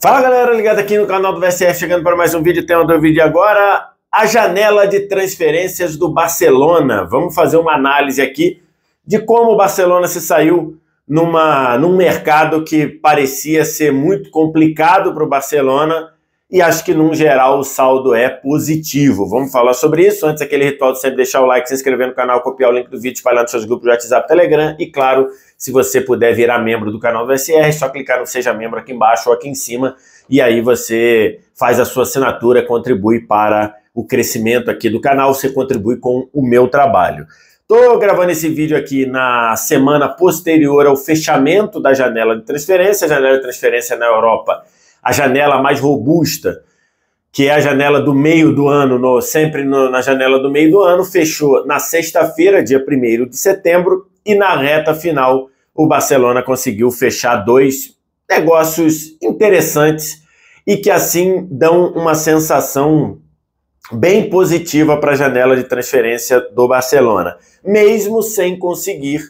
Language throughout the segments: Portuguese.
Fala galera, ligado aqui no canal do VSF, chegando para mais um vídeo, tem do vídeo agora, a janela de transferências do Barcelona. Vamos fazer uma análise aqui de como o Barcelona se saiu numa, num mercado que parecia ser muito complicado para o Barcelona e acho que, num geral, o saldo é positivo. Vamos falar sobre isso. Antes, aquele ritual de sempre deixar o like, se inscrever no canal, copiar o link do vídeo, espalhar nos seus grupos de WhatsApp, Telegram. E, claro, se você puder virar membro do canal do SR, é só clicar no Seja Membro aqui embaixo ou aqui em cima. E aí você faz a sua assinatura, contribui para o crescimento aqui do canal, você contribui com o meu trabalho. Estou gravando esse vídeo aqui na semana posterior ao fechamento da janela de transferência. A janela de transferência é na Europa a janela mais robusta, que é a janela do meio do ano, no, sempre no, na janela do meio do ano, fechou na sexta-feira, dia 1 de setembro, e na reta final o Barcelona conseguiu fechar dois negócios interessantes e que assim dão uma sensação bem positiva para a janela de transferência do Barcelona, mesmo sem conseguir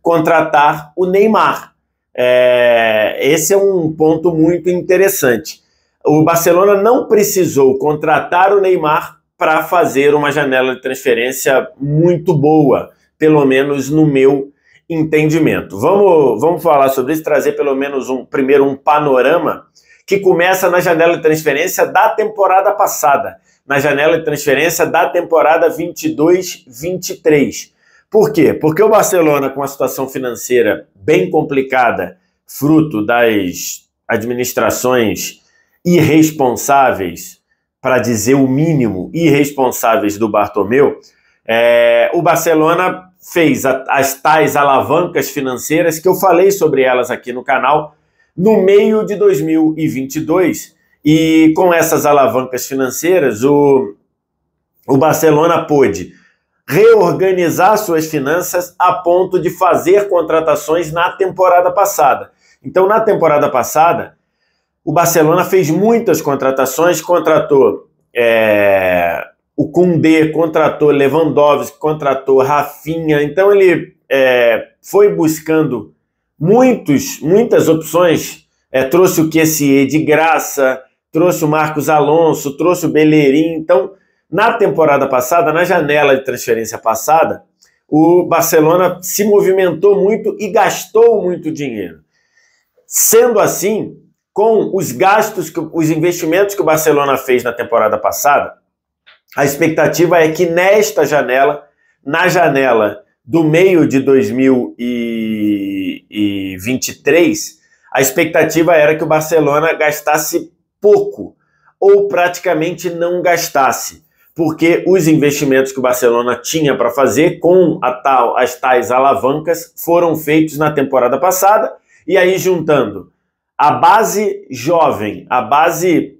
contratar o Neymar, é, esse é um ponto muito interessante. O Barcelona não precisou contratar o Neymar para fazer uma janela de transferência muito boa, pelo menos no meu entendimento. Vamos, vamos falar sobre isso, trazer pelo menos um primeiro um panorama que começa na janela de transferência da temporada passada, na janela de transferência da temporada 22-23. Por quê? Porque o Barcelona, com a situação financeira bem complicada, fruto das administrações irresponsáveis, para dizer o mínimo, irresponsáveis do Bartomeu, é, o Barcelona fez a, as tais alavancas financeiras que eu falei sobre elas aqui no canal no meio de 2022. E com essas alavancas financeiras, o, o Barcelona pôde reorganizar suas finanças a ponto de fazer contratações na temporada passada. Então, na temporada passada, o Barcelona fez muitas contratações, contratou é, o Koundé, contratou Lewandowski, contratou Rafinha. Então, ele é, foi buscando muitos, muitas opções. É, trouxe o QSE de graça, trouxe o Marcos Alonso, trouxe o Bellerin. Então, na temporada passada, na janela de transferência passada, o Barcelona se movimentou muito e gastou muito dinheiro. Sendo assim, com os gastos, que, os investimentos que o Barcelona fez na temporada passada, a expectativa é que nesta janela, na janela do meio de 2023, a expectativa era que o Barcelona gastasse pouco ou praticamente não gastasse porque os investimentos que o Barcelona tinha para fazer com tal, as tais alavancas foram feitos na temporada passada, e aí juntando a base jovem, a base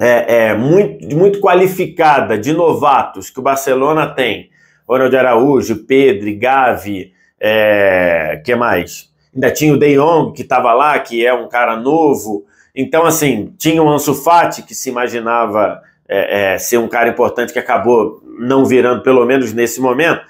é, é, muito, muito qualificada de novatos que o Barcelona tem, Ronald Araújo, Pedro, Gavi, é, que mais? Ainda tinha o De Jong, que estava lá, que é um cara novo. Então, assim, tinha o Ansu Fati, que se imaginava é, é, ser um cara importante que acabou não virando, pelo menos nesse momento,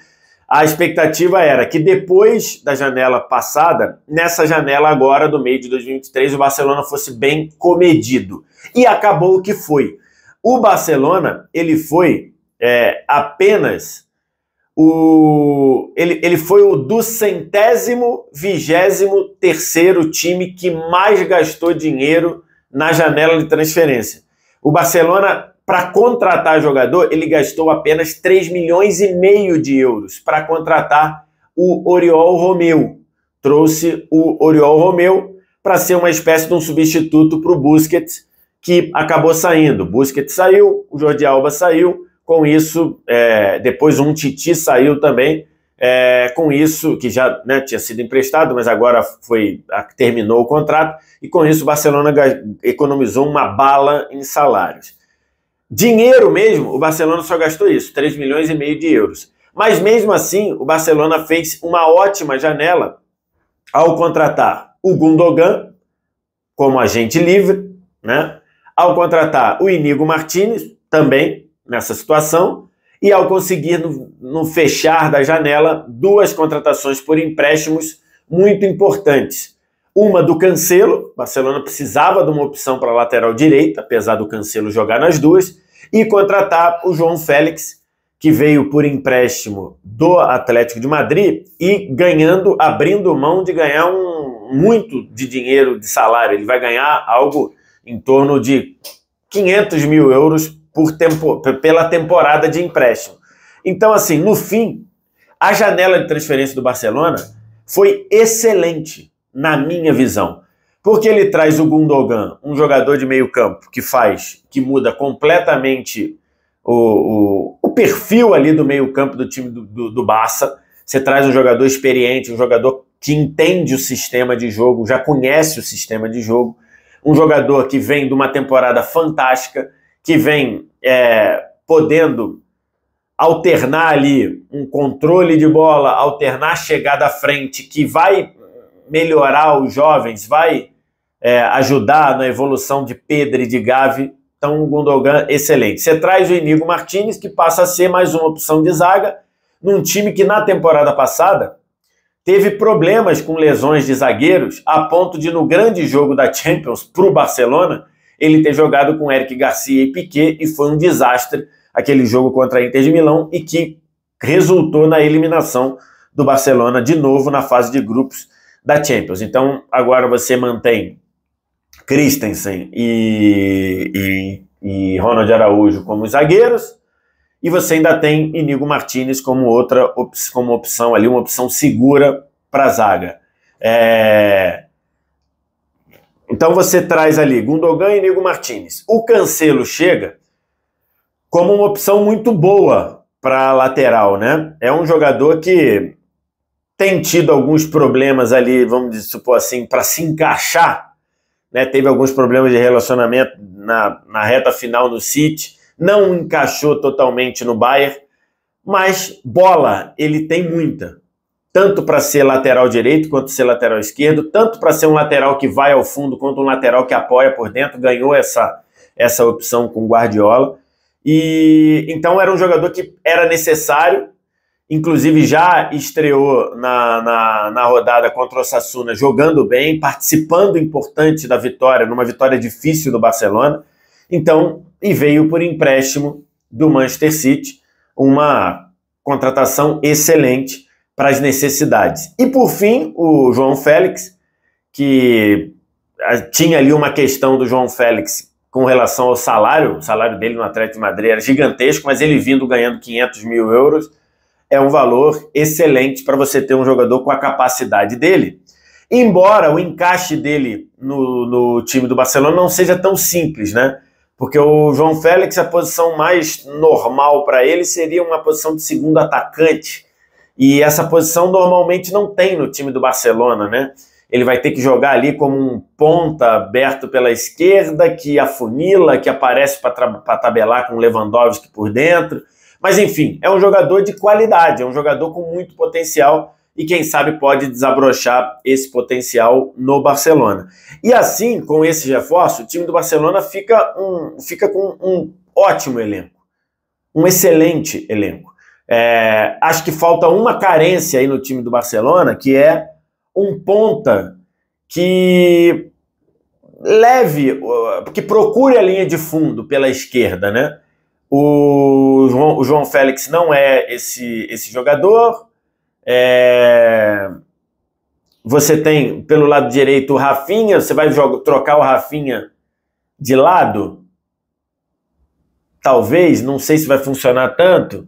a expectativa era que depois da janela passada, nessa janela agora do meio de 2023, o Barcelona fosse bem comedido. E acabou o que foi. O Barcelona, ele foi é, apenas o. Ele, ele foi o do centésimo, vigésimo terceiro time que mais gastou dinheiro na janela de transferência. O Barcelona para contratar jogador, ele gastou apenas 3 milhões e meio de euros para contratar o Oriol Romeu. Trouxe o Oriol Romeu para ser uma espécie de um substituto para o Busquets, que acabou saindo. Busquets saiu, o Jordi Alba saiu, com isso, é, depois um Titi saiu também, é, com isso, que já né, tinha sido emprestado, mas agora foi terminou o contrato, e com isso o Barcelona economizou uma bala em salários. Dinheiro mesmo, o Barcelona só gastou isso, 3 milhões e meio de euros. Mas mesmo assim, o Barcelona fez uma ótima janela ao contratar o Gundogan como agente livre, né? Ao contratar o Inigo Martinez também nessa situação e ao conseguir no, no fechar da janela duas contratações por empréstimos muito importantes uma do Cancelo, Barcelona precisava de uma opção para a lateral direita, apesar do Cancelo jogar nas duas, e contratar o João Félix, que veio por empréstimo do Atlético de Madrid e ganhando, abrindo mão de ganhar um, muito de dinheiro de salário. Ele vai ganhar algo em torno de 500 mil euros por tempo, pela temporada de empréstimo. Então, assim, no fim, a janela de transferência do Barcelona foi excelente na minha visão. Porque ele traz o Gundogan, um jogador de meio campo que faz, que muda completamente o, o, o perfil ali do meio campo do time do, do, do Barça. Você traz um jogador experiente, um jogador que entende o sistema de jogo, já conhece o sistema de jogo. Um jogador que vem de uma temporada fantástica, que vem é, podendo alternar ali um controle de bola, alternar chegada à frente, que vai melhorar os jovens, vai é, ajudar na evolução de Pedro e de Gavi. Então, o Gundogan, excelente. Você traz o Inigo Martinez, que passa a ser mais uma opção de zaga, num time que na temporada passada teve problemas com lesões de zagueiros, a ponto de, no grande jogo da Champions para o Barcelona, ele ter jogado com Eric Garcia e Piquet, e foi um desastre aquele jogo contra a Inter de Milão, e que resultou na eliminação do Barcelona de novo na fase de grupos da Champions. Então agora você mantém Christensen e, e, e Ronald Araújo como zagueiros e você ainda tem Inigo Martinez como outra como opção ali, uma opção segura para a zaga. É... Então você traz ali Gundogan e Inigo Martinez. O Cancelo chega como uma opção muito boa para lateral, né? É um jogador que tem tido alguns problemas ali, vamos supor assim, para se encaixar. Né? Teve alguns problemas de relacionamento na, na reta final no City, não encaixou totalmente no Bayern, mas bola ele tem muita. Tanto para ser lateral direito quanto ser lateral esquerdo, tanto para ser um lateral que vai ao fundo quanto um lateral que apoia por dentro, ganhou essa, essa opção com Guardiola. E então era um jogador que era necessário inclusive já estreou na, na, na, rodada contra o Sassuna, jogando bem, participando importante da vitória, numa vitória difícil do Barcelona. Então, e veio por empréstimo do Manchester City, uma contratação excelente para as necessidades. E por fim, o João Félix, que eh, tinha ali uma questão do João Félix com relação ao salário, o salário dele no Atlético de Madrid era gigantesco, mas ele vindo ganhando 500 mil euros, é um valor excelente para você ter um jogador com a capacidade dele. Embora o encaixe dele no, no time do Barcelona não seja tão simples, né? Porque o João Félix, a posição mais normal para ele seria uma posição de segundo atacante. E essa posição normalmente não tem no time do Barcelona, né? Ele vai ter que jogar ali como um ponta aberto pela esquerda, que afunila, que aparece para tabelar com Lewandowski por dentro. Mas enfim, é um jogador de qualidade, é um jogador com muito potencial e quem sabe pode desabrochar esse potencial no Barcelona. E assim, com esse reforço, o time do Barcelona fica, um, fica com um ótimo elenco, um excelente elenco. É, acho que falta uma carência aí no time do Barcelona, que é um ponta que leve, que procure a linha de fundo pela esquerda, né? O João, o João Félix não é esse, esse jogador. É... Você tem pelo lado direito o Rafinha. Você vai jogar, trocar o Rafinha de lado? Talvez, não sei se vai funcionar tanto.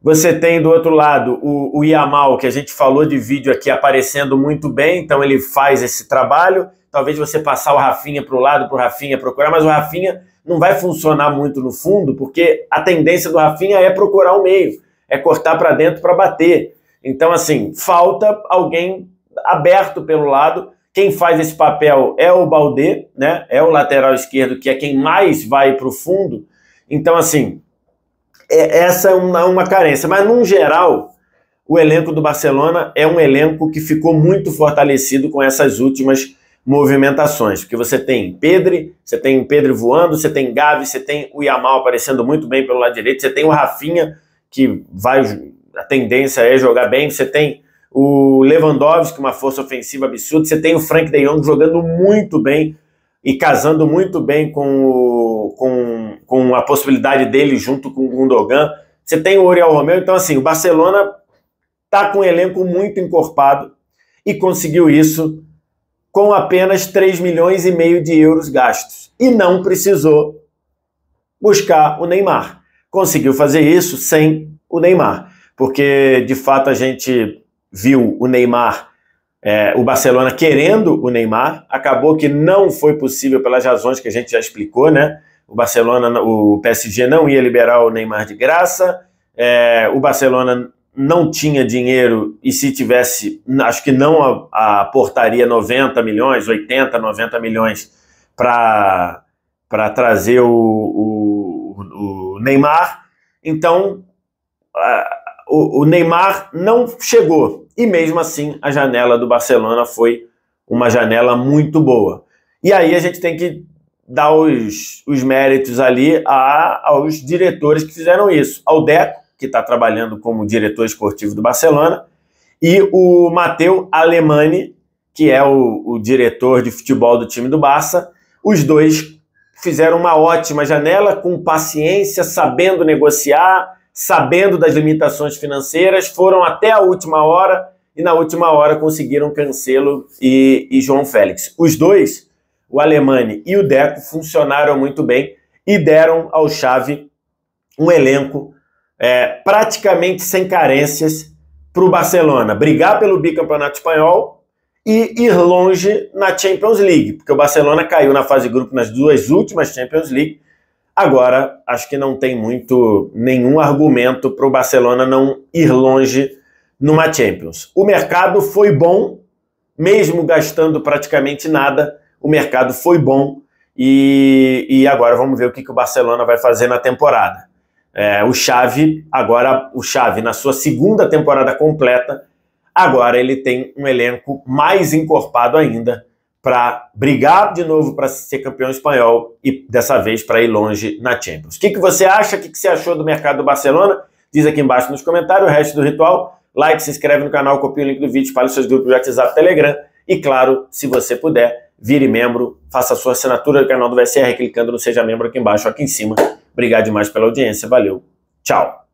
Você tem do outro lado o, o Yamal, que a gente falou de vídeo aqui aparecendo muito bem, então ele faz esse trabalho. Talvez você passar o Rafinha para o lado, para o Rafinha procurar, mas o Rafinha não vai funcionar muito no fundo, porque a tendência do Rafinha é procurar o meio, é cortar para dentro para bater. Então, assim, falta alguém aberto pelo lado. Quem faz esse papel é o Balde né? É o lateral esquerdo que é quem mais vai para o fundo. Então, assim, é, essa é uma, uma carência. Mas, num geral, o elenco do Barcelona é um elenco que ficou muito fortalecido com essas últimas movimentações, porque você tem Pedro, você tem Pedro voando, você tem Gavi, você tem o Yamal aparecendo muito bem pelo lado direito, você tem o Rafinha, que vai, a tendência é jogar bem, você tem o Lewandowski, uma força ofensiva absurda, você tem o Frank de Jong jogando muito bem e casando muito bem com, o, com, com a possibilidade dele junto com o Gundogan, você tem o Oriol Romeu, então assim, o Barcelona tá com um elenco muito encorpado e conseguiu isso com apenas 3 milhões e meio de euros gastos e não precisou buscar o Neymar. Conseguiu fazer isso sem o Neymar, porque de fato a gente viu o Neymar, é, o Barcelona querendo o Neymar, acabou que não foi possível pelas razões que a gente já explicou, né? O Barcelona, o PSG não ia liberar o Neymar de graça, é, o Barcelona não tinha dinheiro e se tivesse, acho que não aportaria 90 milhões, 80, 90 milhões para trazer o, o, o, Neymar. Então, o, o, Neymar não chegou. E mesmo assim, a janela do Barcelona foi uma janela muito boa. E aí a gente tem que dar os, os méritos ali a, aos diretores que fizeram isso. Ao Deco, que está trabalhando como diretor esportivo do Barcelona, e o Matteo Alemani, que é o, o, diretor de futebol do time do Barça. Os dois fizeram uma ótima janela, com paciência, sabendo negociar, sabendo das limitações financeiras, foram até a última hora e na última hora conseguiram Cancelo e, e João Félix. Os dois, o Alemani e o Deco, funcionaram muito bem e deram ao Xavi um elenco é, praticamente sem carências para o Barcelona brigar pelo bicampeonato espanhol e ir longe na Champions League, porque o Barcelona caiu na fase de grupo nas duas últimas Champions League. Agora, acho que não tem muito nenhum argumento para o Barcelona não ir longe numa Champions. O mercado foi bom, mesmo gastando praticamente nada, o mercado foi bom. E, e agora vamos ver o que, que o Barcelona vai fazer na temporada. É, o Xavi, agora o Xavi na sua segunda temporada completa, agora ele tem um elenco mais encorpado ainda para brigar de novo para ser campeão espanhol e dessa vez para ir longe na Champions. O que, que você acha? O que, que você achou do mercado do Barcelona? Diz aqui embaixo nos comentários o resto do ritual. Like, se inscreve no canal, copia o link do vídeo, fale seus grupos de WhatsApp, Telegram. E claro, se você puder, vire membro, faça a sua assinatura do canal do VSR clicando no Seja Membro aqui embaixo, aqui em cima. Obrigado demais pela audiência, valeu, tchau!